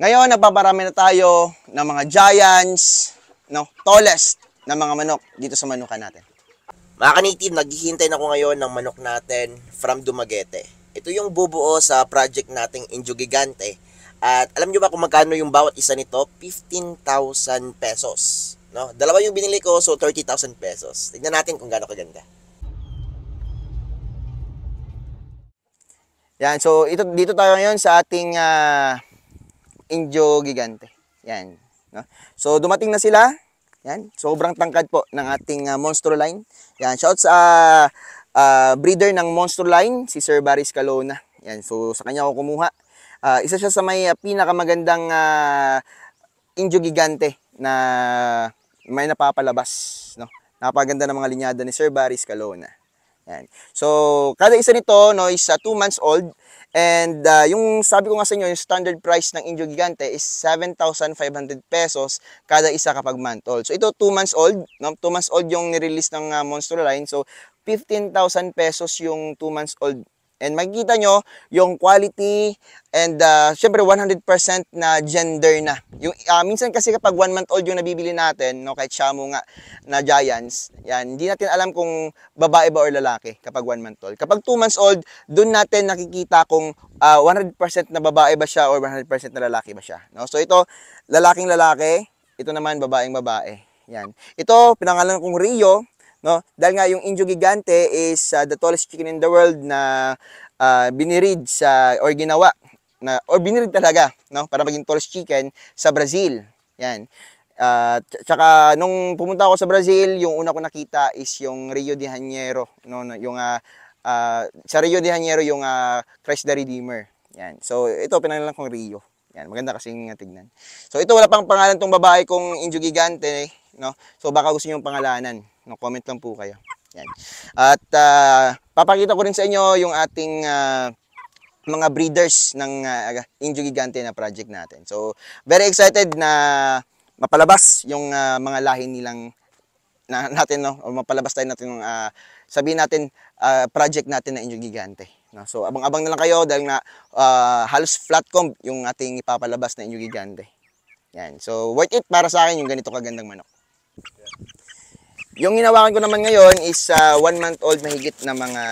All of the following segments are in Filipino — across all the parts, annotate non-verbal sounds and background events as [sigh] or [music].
Ngayon, nababarami na tayo ng mga giants, no, tallest na mga manok dito sa manukan natin. Mga kanitib, naghihintay na ako ngayon ng manok natin from Dumaguete. Ito yung bubuo sa project nating Indio Gigante. At alam nyo ba kung magkano yung bawat isa nito? 15,000 pesos. No? Dalawa yung binili ko, so 30,000 pesos. Tignan natin kung gaano kaganda. Yan, so ito, dito tayo ngayon sa ating uh, ah, Indio Gigante. Yan. No? So dumating na sila. Yan, sobrang tangkad po ng ating uh, ah, Monster Line. Yan, shout sa uh, uh, breeder ng Monster Line, si Sir Baris Calona. Yan, so sa kanya ako kumuha. Uh, isa siya sa may uh, pinakamagandang uh, Indio Gigante na may napapalabas. No? Napaganda ng mga linyada ni Sir Baris Calona. Yan. So, kada isa nito no, is 2 uh, months old. And uh, yung sabi ko nga sa inyo, yung standard price ng Indio Gigante is 7,500 pesos kada isa kapag month old. So, ito 2 months old. 2 no? months old yung nirelease ng uh, Monster Line. So, 15,000 pesos yung 2 months old And makikita nyo yung quality and uh, syempre 100% na gender na. Yung, uh, minsan kasi kapag 1 month old yung nabibili natin, no, kahit mo nga na Giants, yan, hindi natin alam kung babae ba or lalaki kapag 1 month old. Kapag 2 months old, dun natin nakikita kung uh, ah, 100% na babae ba siya or 100% na lalaki ba siya. No? So ito, lalaking lalaki, ito naman babaeng babae. Yan. Ito, pinangalan kong Rio, no? Dahil nga yung Indio Gigante is uh, the tallest chicken in the world na uh, binirid sa or ginawa na or binirid talaga, no? Para maging tallest chicken sa Brazil. Yan. Uh, tsaka nung pumunta ako sa Brazil, yung una ko nakita is yung Rio de Janeiro, no, yung uh, uh, sa Rio de Janeiro yung uh, Christ the Redeemer. Yan. So ito pinangalan kong Rio. Yan, maganda kasing tignan. So ito wala pang pangalan tong babae kong Indio Gigante, no? So baka gusto niyo yung pangalanan. Mag-comment lang po kayo. Yan. At uh, papakita ko rin sa inyo yung ating uh, mga breeders ng uh, ah, Indio Gigante na project natin. So, very excited na mapalabas yung uh, mga lahi nilang na, natin no o mapalabas tayo natin yung uh, sabihin natin uh, project natin na Indio Gigante. No? So, abang-abang na lang kayo dahil na uh, halos flat comb yung ating ipapalabas na Indio Gigante. Yan. So, worth it para sa akin yung ganito kagandang manok. Yeah. Yung hinawakan ko naman ngayon is uh, one month old na higit na mga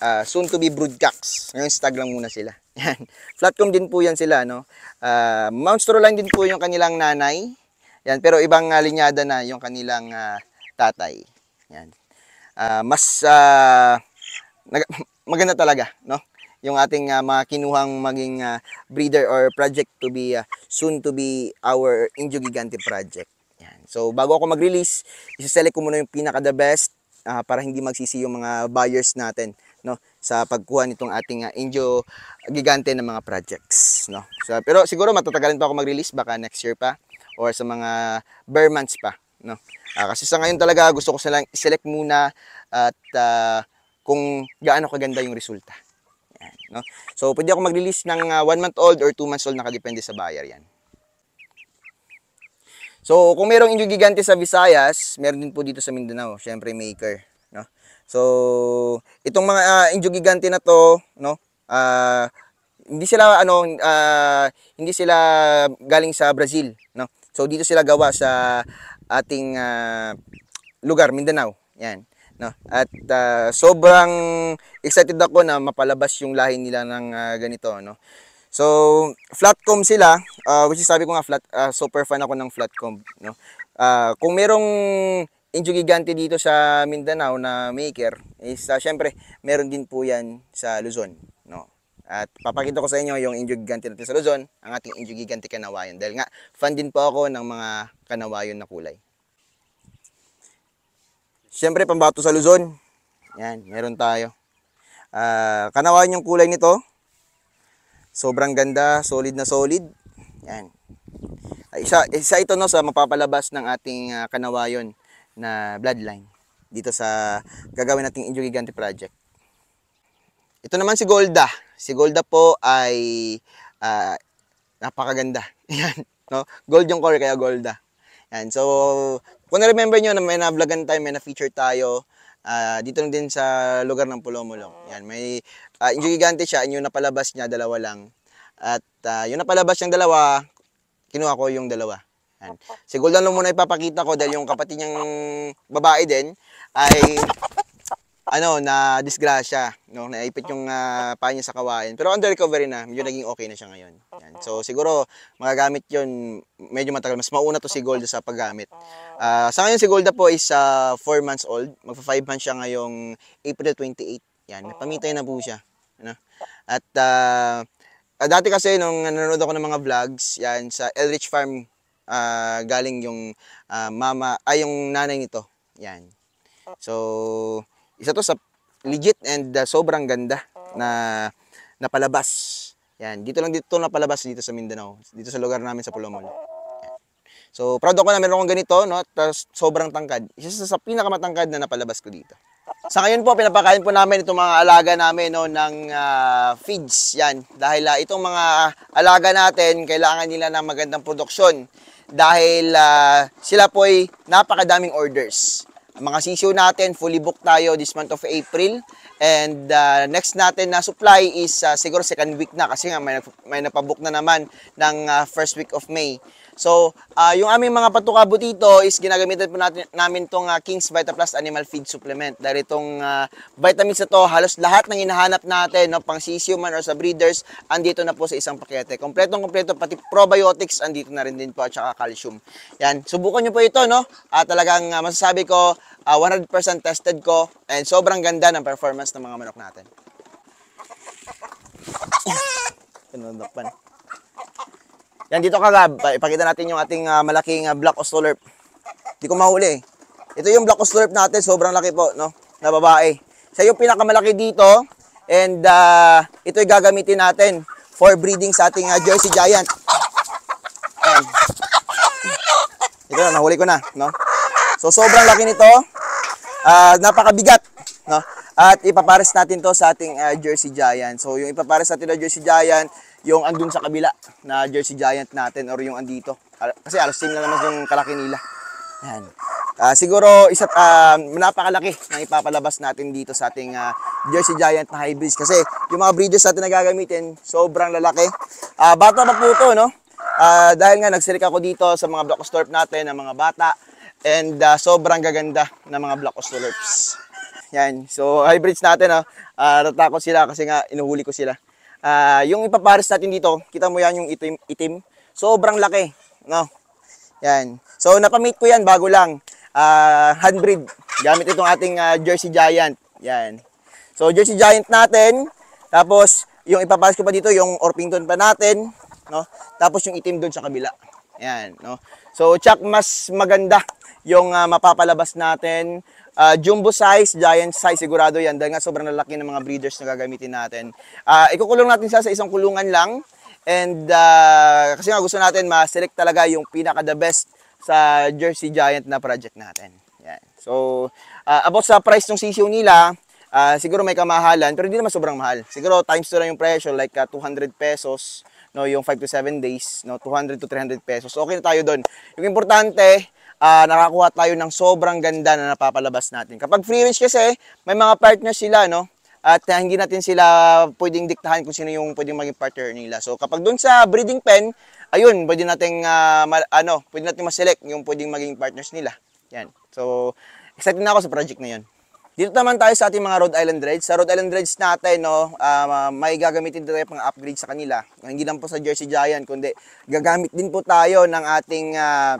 uh, soon to be brood cocks. Ngayon stag lang muna sila. [laughs] Yan. Flatcom din po yan sila, no? Uh, Mount Stroline din po yung kanilang nanay. Yan, pero ibang uh, linyada na yung kanilang uh, tatay. Yan. Uh, mas uh, [laughs] maganda talaga, no? Yung ating uh, mga kinuhang maging uh, breeder or project to be uh, soon to be our Indio Gigante project. Yan. So bago ako mag-release, isa-select ko muna yung pinaka the best uh, para hindi magsisi yung mga buyers natin no sa pagkuha nitong ating uh, ah, Injo gigante ng mga projects no. So pero siguro matatagalan pa ako mag-release baka next year pa or sa mga bare months pa no. Uh, kasi sa ngayon talaga gusto ko silang select muna at uh, kung gaano kaganda yung resulta. Yan, no? So pwede ako mag-release ng 1 uh, month old or 2 months old nakadepende sa buyer yan. So, kung merong Indio Gigante sa Visayas, meron din po dito sa Mindanao, syempre maker, no? So, itong mga uh, ah, Indio Gigante na to, no? Uh, hindi sila ano uh, hindi sila galing sa Brazil, no? So dito sila gawa sa ating uh, lugar Mindanao. Yan, no? At uh, sobrang excited ako na mapalabas yung lahi nila ng uh, ganito, no? So, flatcomb sila, uh, which is sabi ko nga flat, uh, super fan ako ng flatcomb, no? Uh, kung merong injugigante dito sa Mindanao na maker, is uh, syempre, meron din po 'yan sa Luzon, no? At papakita ko sa inyo yung injugigante natin sa Luzon, ang ating injugigante kanawayan dahil nga fan din po ako ng mga kanawayon na kulay. Siyempre, pambato sa Luzon. Yan, meron tayo. Uh, kanawayan yung kulay nito. Sobrang ganda, solid na solid. Yan. Ah, isa, isa ito no, sa mapapalabas ng ating uh, kanawayon na bloodline dito sa gagawin nating Indio Gigante project. Ito naman si Golda. Si Golda po ay uh, napakaganda. [laughs] Yan, no? Gold yung core kaya Golda. Yan. So, kung na-remember niyo na may na-vlogan tayo, may na-feature tayo Uh, dito lang din sa lugar ng Pulomolong. Oh. Yan, may uh, yung gigante siya, yung napalabas niya dalawa lang. At uh, yung napalabas niyang dalawa, kinuha ko yung dalawa. Yan. Si Golden lang muna ipapakita ko dahil yung kapatid niyang babae din ay ano, na disgrasya, no? Naipit yung uh, paa niya sa kawain. Pero under recovery na, medyo naging okay na siya ngayon. Yan. So siguro magagamit yun, medyo matagal. Mas mauna to si Golda sa paggamit. Uh, sa ngayon si Golda po is uh, ah, 4 months old. Magfa 5 months siya ngayong April 28. Yan, pamitay na po siya. Ano? At uh, dati kasi nung nanonood ako ng mga vlogs, yan sa Elrich Farm uh, galing yung uh, mama ay yung nanay nito. Yan. So isa to sa legit and uh, sobrang ganda na napalabas. Yan, dito lang dito napalabas dito sa Mindanao, dito sa lugar namin sa Pulomon. So proud ako na meron akong ganito, no? Tapos sobrang tangkad. Isa sa pinakamatangkad na napalabas ko dito. Sa ngayon po, pinapakain po namin itong mga alaga namin no, ng uh, feeds. Yan. Dahil uh, itong mga alaga natin, kailangan nila ng magandang produksyon. Dahil uh, sila po ay napakadaming orders. Mga sisyo natin, fully booked tayo this month of April. And uh, next natin na supply is uh, siguro second week na kasi nga may, may napabook na naman ng uh, first week of May. So, uh, yung aming mga patukabo dito is ginagamitan po natin, namin itong uh, ah, King's Vita Plus Animal Feed Supplement. Dahil itong uh, vitamins na to, halos lahat ng hinahanap natin, no, pang sisiyo or sa breeders, andito na po sa isang pakete. Kompletong-kompleto, pati probiotics, andito na rin din po, at saka calcium. Yan, subukan nyo po ito, no? Uh, talagang uh, masasabi ko, uh, 100% tested ko, and sobrang ganda ng performance ng mga manok natin. Pinundapan. Yan dito kagab, ipakita natin yung ating uh, malaking uh, black ostrolorp. Hindi ko mahuli. Eh. Ito yung black ostrolorp natin, sobrang laki po, no? Na babae. Siya yung pinakamalaki dito and uh, ito'y gagamitin natin for breeding sa ating uh, Jersey Giant. Ayan. Ito na, nahuli ko na, no? So sobrang laki nito. Uh, napakabigat, no? At ipapares natin to sa ating uh, Jersey Giant. So yung ipapares natin na Jersey Giant, yung andun sa kabila na Jersey Giant natin or yung andito. Ah, kasi alas same na naman yung kalaki nila. Yan. Uh, ah, siguro isa uh, napakalaki na ipapalabas natin dito sa ating uh, Jersey Giant na high breeds kasi yung mga breeders natin na gagamitin sobrang lalaki. Uh, bata na po ito, no? Uh, dahil nga nagsirik ako dito sa mga block of natin, ng mga bata and uh, sobrang gaganda ng mga block of yan. So, hybrids natin, ha. Ah. Uh, natako sila kasi nga, inuhuli ko sila. Uh, yung ipapares natin dito, kita mo yan yung itim. itim. Sobrang laki. No? Yan. So, napamit ko yan bago lang. Uh, ah, handbreed. Gamit itong ating uh, Jersey Giant. Yan. So, Jersey Giant natin. Tapos, yung ipapares ko pa dito, yung Orpington pa natin. No? Tapos, yung itim doon sa kabila. Yan. No? So, check mas maganda yung uh, mapapalabas natin Uh, jumbo size, giant size, sigurado yan dahil nga sobrang lalaki ng mga breeders na gagamitin natin. Uh, ikukulong natin siya sa isang kulungan lang and uh, kasi nga gusto natin ma-select talaga yung pinaka-the best sa Jersey Giant na project natin. Yan. So, uh, about sa price ng sisiw nila, uh, siguro may kamahalan pero hindi naman sobrang mahal. Siguro times to lang yung presyo like uh, 200 pesos no yung 5 to 7 days no 200 to 300 pesos. Okay na tayo doon. Yung importante uh, nakakuha tayo ng sobrang ganda na napapalabas natin. Kapag free range kasi, may mga partner sila, no? At ah, hindi natin sila pwedeng diktahan kung sino yung pwedeng maging partner nila. So kapag doon sa breeding pen, ayun, pwede nating uh, ma- ano, pwede nating ma-select yung pwedeng maging partners nila. Yan. So excited na ako sa project na 'yon. Dito naman tayo sa ating mga Rhode Island Reds. Sa Rhode Island Reds natin, no, uh, may gagamitin tayo pang upgrade sa kanila. Hindi lang po sa Jersey Giant, kundi gagamit din po tayo ng ating uh,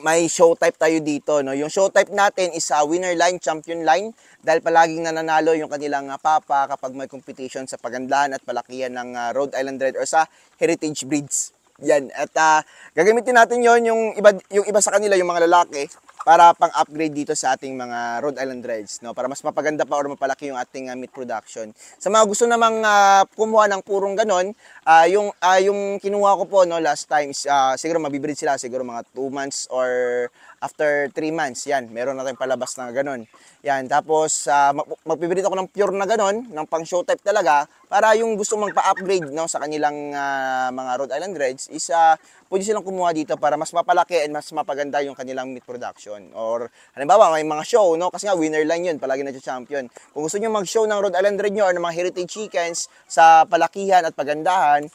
may show type tayo dito. No? Yung show type natin is uh, winner line, champion line. Dahil palaging nananalo yung kanilang uh, papa kapag may competition sa pagandahan at palakihan ng uh, Rhode Island Red or sa heritage breeds. Yan. At uh, gagamitin natin yon yung iba, yung iba sa kanila, yung mga lalaki, para pang-upgrade dito sa ating mga Rhode Island Reds, no? Para mas mapaganda pa or mapalaki yung ating uh, meat production. Sa mga gusto namang uh, kumuha ng purong ganon, Uh, yung uh, yung kinuha ko po no last time uh, siguro mabibreed sila siguro mga 2 months or after 3 months yan meron na tayong palabas na ganun yan tapos uh, magbibreed ako ng pure na ganun ng pang show type talaga para yung gusto magpa-upgrade no sa kanilang uh, mga Rhode Island Reds is uh, pwede silang kumuha dito para mas mapalaki and mas mapaganda yung kanilang meat production or halimbawa may mga show no kasi nga winner lang yun palagi na champion kung gusto niyo mag-show ng Rhode Island Red nyo or ng mga heritage chickens sa palakihan at pagandahan Japan.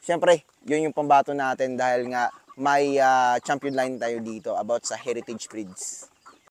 Siyempre, yun yung pambato natin dahil nga may uh, champion line tayo dito about sa heritage breeds.